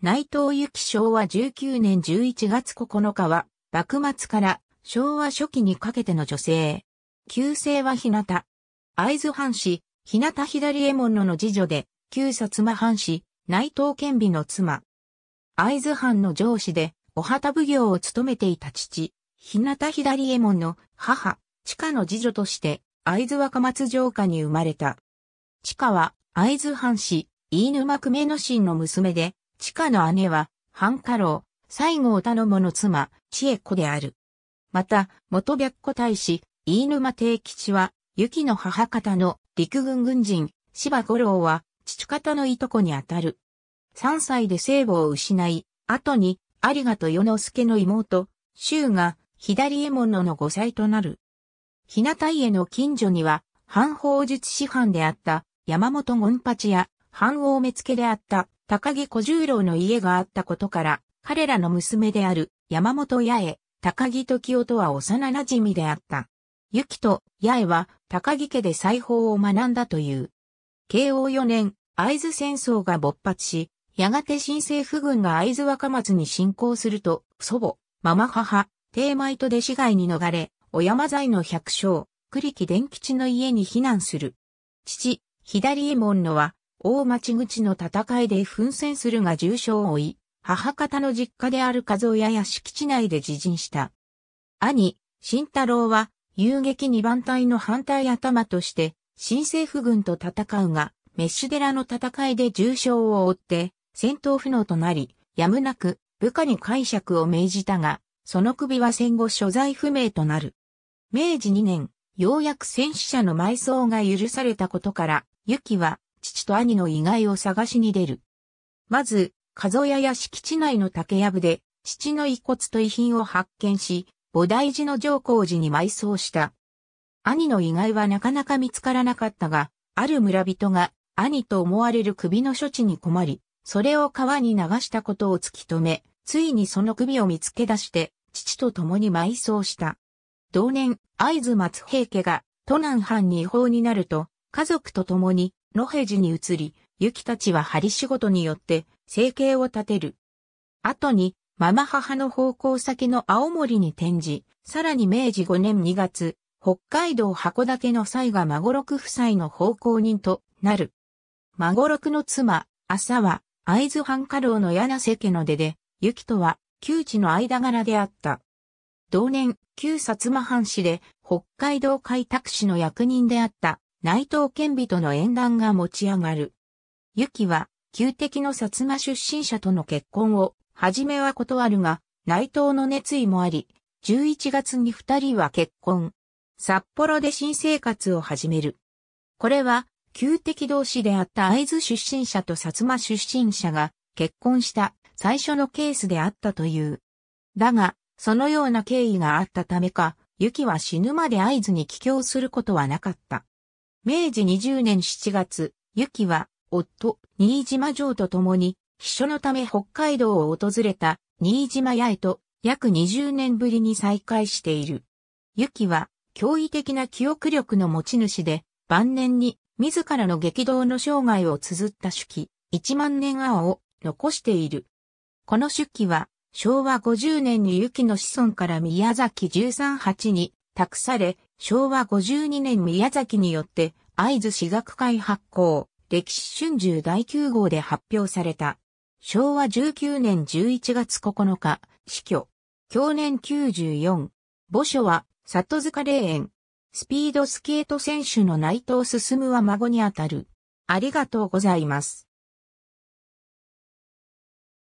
内藤由紀昭和19年11月9日は、幕末から昭和初期にかけての女性。旧姓は日向。会津藩士、日向左衛門のの次女で、旧薩摩藩士、内藤健美の妻。会津藩の上司で、お旗奉行を務めていた父、日向左衛門の母、地下の次女として、会津若松城下に生まれた。地下は、会津藩士、飯沼久米の進の娘で、地下の姉は、半家老、西郷頼母の妻、千恵子である。また、元白子大使、飯沼定吉は、雪の母方の陸軍軍人、芝五郎は、父方のいとこにあたる。三歳で聖母を失い、後に、有賀と与之助の妹、周が、左衛門のの歳となる。日向家の近所には、藩法術師範であった、山本権八や、藩王目付であった、高木小十郎の家があったことから、彼らの娘である山本八重、高木時夫とは幼馴染であった。雪と八重は高木家で裁縫を学んだという。慶応4年、藍津戦争が勃発し、やがて新政府軍が藍津若松に侵攻すると、祖母、ママ母、帝米と弟子街に逃れ、小山材の百姓、栗木伝吉の家に避難する。父、左衛門のは、大町口の戦いで奮戦するが重傷を負い、母方の実家である和親や敷地内で自陣した。兄、慎太郎は、遊撃二番隊の反対頭として、新政府軍と戦うが、メッシュ寺の戦いで重傷を負って、戦闘不能となり、やむなく部下に解釈を命じたが、その首は戦後所在不明となる。明治2年、ようやく戦死者の埋葬が許されたことから、ユキは父と兄の意外を探しに出る。まず、数屋や敷地内の竹やぶで、父の遺骨と遺品を発見し、菩提寺の上皇寺に埋葬した。兄の遺骸はなかなか見つからなかったが、ある村人が兄と思われる首の処置に困り、それを川に流したことを突き止め、ついにその首を見つけ出して、父と共に埋葬した。同年、会津松平家が、都南藩に違法になると、家族と共に野平寺に移り、ユキたちは針仕事によって生計を立てる。後に、ママ母の奉公先の青森に転じ、さらに明治5年2月、北海道函館の妻が孫六夫妻の奉公人となる。孫六の妻、朝は、会津藩家老の柳瀬家の出で、ゆきとは、旧知の間柄であった。同年、旧薩摩藩士で、北海道開拓士の役人であった、内藤健美との縁談が持ち上がる。ユキは、旧敵の薩摩出身者との結婚を、はじめは断るが、内藤の熱意もあり、11月に二人は結婚。札幌で新生活を始める。これは、旧敵同士であった会津出身者と薩摩出身者が結婚した最初のケースであったという。だが、そのような経緯があったためか、ユキは死ぬまで会津に帰郷することはなかった。明治20年7月、雪は、夫、新島城と共に、秘書のため北海道を訪れた、新島八重と、約20年ぶりに再会している。雪は、驚異的な記憶力の持ち主で、晩年に、自らの激動の生涯を綴った手記、1万年青を残している。この手記は、昭和50年に雪の子孫から宮崎138に託され、昭和52年宮崎によって会津史学会発行、歴史春秋第9号で発表された。昭和19年11月9日、死去。去年94。墓所は、里塚霊園。スピードスケート選手の内藤進は孫にあたる。ありがとうございます。